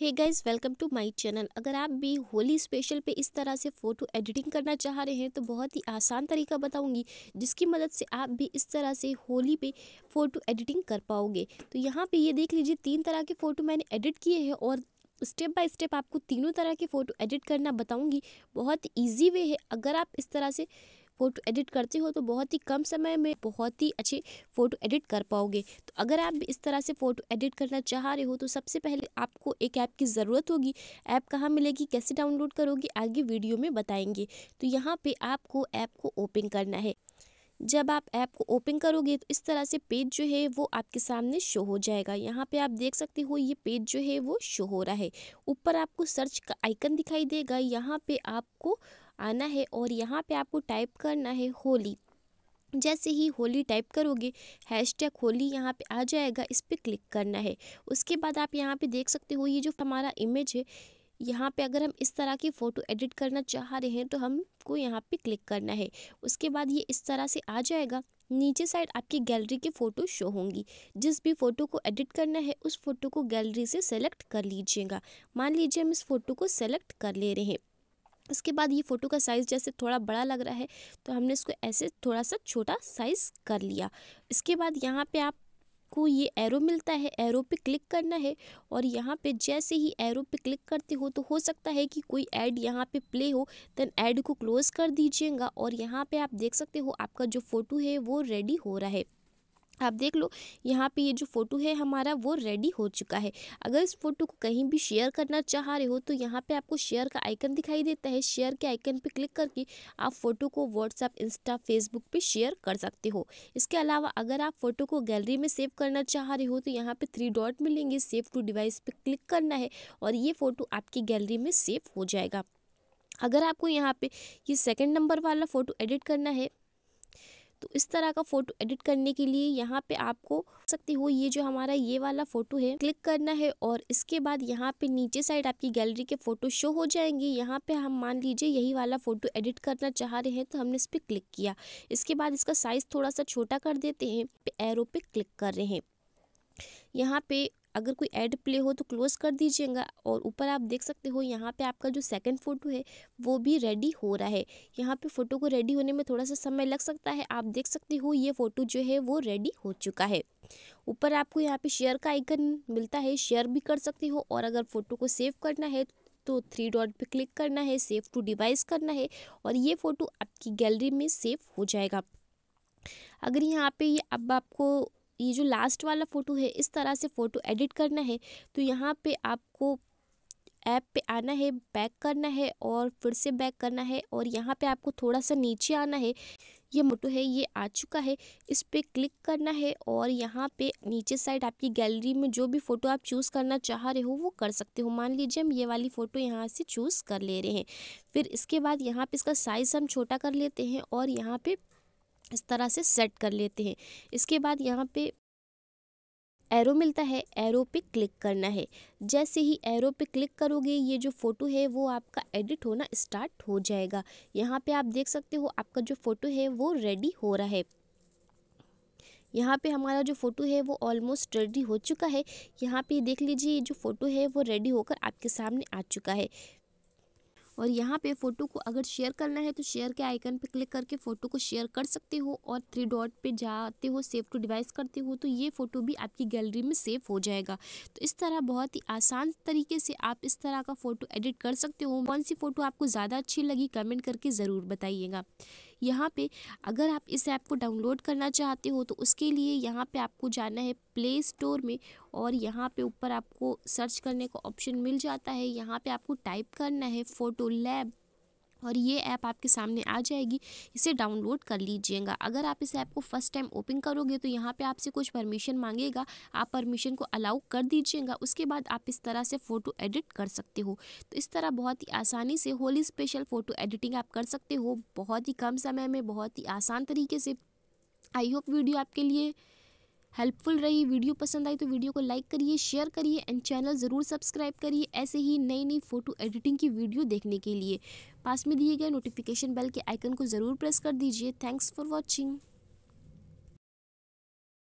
hey guys welcome to my channel अगर आप भी होली स्पेशल पे इस तरह से फ़ोटो एडिटिंग करना चाह रहे हैं तो बहुत ही आसान तरीका बताऊंगी जिसकी मदद से आप भी इस तरह से होली पे फ़ोटो एडिटिंग कर पाओगे तो यहाँ पे ये देख लीजिए तीन तरह के फ़ोटो मैंने एडिट किए हैं और स्टेप बाय स्टेप आपको तीनों तरह के फ़ोटो एडिट करना बताऊँगी बहुत ईजी वे है अगर आप इस तरह से फ़ोटो एडिट करते हो तो बहुत ही कम समय में बहुत ही अच्छे फ़ोटो एडिट कर पाओगे तो अगर आप इस तरह से फ़ोटो एडिट करना चाह रहे हो तो सबसे पहले आपको एक ऐप की ज़रूरत होगी ऐप कहाँ मिलेगी कैसे डाउनलोड करोगे आगे वीडियो में बताएंगे तो यहाँ पर आपको ऐप को ओपन करना है जब आप ऐप को ओपन करोगे तो इस तरह से पेज जो है वो आपके सामने शो हो जाएगा यहाँ पे आप देख सकते हो ये पेज जो है वो शो हो रहा है ऊपर आपको सर्च का आइकन दिखाई देगा यहाँ पे आपको आना है और यहाँ पे आपको टाइप करना है होली जैसे ही होली टाइप करोगे हैश टैग होली यहाँ पे आ जाएगा इस पर क्लिक करना है उसके बाद आप यहाँ पे देख सकते हो ये जो हमारा इमेज है यहाँ पे अगर हम इस तरह की फ़ोटो एडिट करना चाह रहे हैं तो हमको यहाँ पे क्लिक करना है उसके बाद ये इस तरह से आ जाएगा नीचे साइड आपकी गैलरी की फ़ोटो शो होंगी जिस भी फ़ोटो को एडिट करना है उस फ़ोटो को गैलरी से सेलेक्ट कर लीजिएगा मान लीजिए हम इस फ़ोटो को सेलेक्ट कर ले रहे हैं इसके बाद ये फ़ोटो का साइज़ जैसे थोड़ा बड़ा लग रहा है तो हमने इसको ऐसे थोड़ा सा छोटा साइज़ कर लिया इसके बाद यहाँ पे आपको ये एरो मिलता है एरो पे क्लिक करना है और यहाँ पे जैसे ही एरो पे क्लिक करते हो तो हो सकता है कि कोई ऐड यहाँ पे प्ले हो देन ऐड को क्लोज़ कर दीजिएगा और यहाँ पर आप देख सकते हो आपका जो फ़ोटो है वो रेडी हो रहा है आप देख लो यहाँ पे ये जो फ़ोटो है हमारा वो रेडी हो चुका है अगर इस फोटो को कहीं भी शेयर करना चाह रहे हो तो यहाँ पे आपको शेयर का आइकन दिखाई देता है शेयर के आइकन पे क्लिक करके आप फ़ोटो को व्हाट्सअप इंस्टा फेसबुक पे शेयर कर सकते हो इसके अलावा अगर आप फ़ोटो को गैलरी में सेव करना चाह रहे हो तो यहाँ पर थ्री डॉट मिलेंगे सेव टू डिवाइस पर क्लिक करना है और ये फ़ोटो आपकी गैलरी में सेव हो जाएगा अगर आपको यहाँ पे ये सेकंड नंबर वाला फ़ोटो एडिट करना है तो इस तरह का फ़ोटो एडिट करने के लिए यहाँ पे आपको सकते हो ये जो हमारा ये वाला फ़ोटो है क्लिक करना है और इसके बाद यहाँ पे नीचे साइड आपकी गैलरी के फ़ोटो शो हो जाएंगे यहाँ पे हम मान लीजिए यही वाला फ़ोटो एडिट करना चाह रहे हैं तो हमने इस पर क्लिक किया इसके बाद इसका साइज़ थोड़ा सा छोटा कर देते हैं एरो पे क्लिक कर रहे हैं यहाँ पे अगर कोई ऐड प्ले हो तो क्लोज़ कर दीजिएगा और ऊपर आप देख सकते हो यहाँ पे आपका जो सेकंड फ़ोटो है वो भी रेडी हो रहा है यहाँ पे फ़ोटो को रेडी होने में थोड़ा सा समय लग सकता है आप देख सकते हो ये फ़ोटो जो है वो रेडी हो चुका है ऊपर आपको यहाँ पे शेयर का आइकन मिलता है शेयर भी कर सकते हो और अगर फ़ोटो को सेव करना है तो थ्री डॉट पे क्लिक करना है सेव टू डिवाइस करना है और ये फ़ोटो आपकी गैलरी में सेव हो जाएगा अगर यहाँ पे ये अब आपको ये जो लास्ट वाला फ़ोटो है इस तरह से फ़ोटो एडिट करना है तो यहाँ पे आपको ऐप पे आना है बैक करना है और फिर से बैक करना है और यहाँ पे आपको थोड़ा सा नीचे आना है ये मोटो है ये आ चुका है इस पर क्लिक करना है और यहाँ पे नीचे साइड आपकी गैलरी में जो भी फ़ोटो आप चूज़ करना चाह रहे हो वो कर सकते हो मान लीजिए हम ये वाली फ़ोटो यहाँ से चूज़ कर ले रहे हैं फिर इसके बाद यहाँ पे इसका साइज़ हम छोटा कर लेते हैं और यहाँ पे इस तरह से सेट कर लेते हैं इसके बाद यहाँ पे एरो मिलता है एरो पे क्लिक करना है जैसे ही एरो पे क्लिक करोगे ये जो फ़ोटो है वो आपका एडिट होना स्टार्ट हो जाएगा यहाँ पे आप देख सकते हो आपका जो फ़ोटो है वो रेडी हो रहा है यहाँ पे हमारा जो फ़ोटो है वो ऑलमोस्ट रेडी हो चुका है यहाँ पे देख लीजिए ये जो फ़ोटो है वो रेडी होकर आपके सामने आ चुका है और यहाँ पे फ़ोटो को अगर शेयर करना है तो शेयर के आइकन पे क्लिक करके फ़ोटो को शेयर कर सकते हो और थ्री डॉट पे जाते हो सेव टू डिवाइस करते हो तो ये फ़ोटो भी आपकी गैलरी में सेव हो जाएगा तो इस तरह बहुत ही आसान तरीके से आप इस तरह का फ़ोटो एडिट कर सकते हो कौन सी फ़ोटो आपको ज़्यादा अच्छी लगी कमेंट करके ज़रूर बताइएगा यहाँ पे अगर आप इस ऐप को डाउनलोड करना चाहते हो तो उसके लिए यहाँ पे आपको जाना है प्ले स्टोर में और यहाँ पे ऊपर आपको सर्च करने का ऑप्शन मिल जाता है यहाँ पे आपको टाइप करना है फ़ोटो लैब और ये ऐप आपके सामने आ जाएगी इसे डाउनलोड कर लीजिएगा अगर आप इस ऐप को फर्स्ट टाइम ओपन करोगे तो यहाँ पे आपसे कुछ परमिशन मांगेगा आप परमिशन को अलाउ कर दीजिएगा उसके बाद आप इस तरह से फ़ोटो एडिट कर सकते हो तो इस तरह बहुत ही आसानी से होली स्पेशल फ़ोटो एडिटिंग आप कर सकते हो बहुत ही कम समय में बहुत ही आसान तरीके से आई होप वीडियो आपके लिए हेल्पफुल रही वीडियो पसंद आई तो वीडियो को लाइक करिए शेयर करिए एंड चैनल ज़रूर सब्सक्राइब करिए ऐसे ही नई नई फ़ोटो एडिटिंग की वीडियो देखने के लिए पास में दिए गए नोटिफिकेशन बेल के आइकन को ज़रूर प्रेस कर दीजिए थैंक्स फॉर वॉचिंग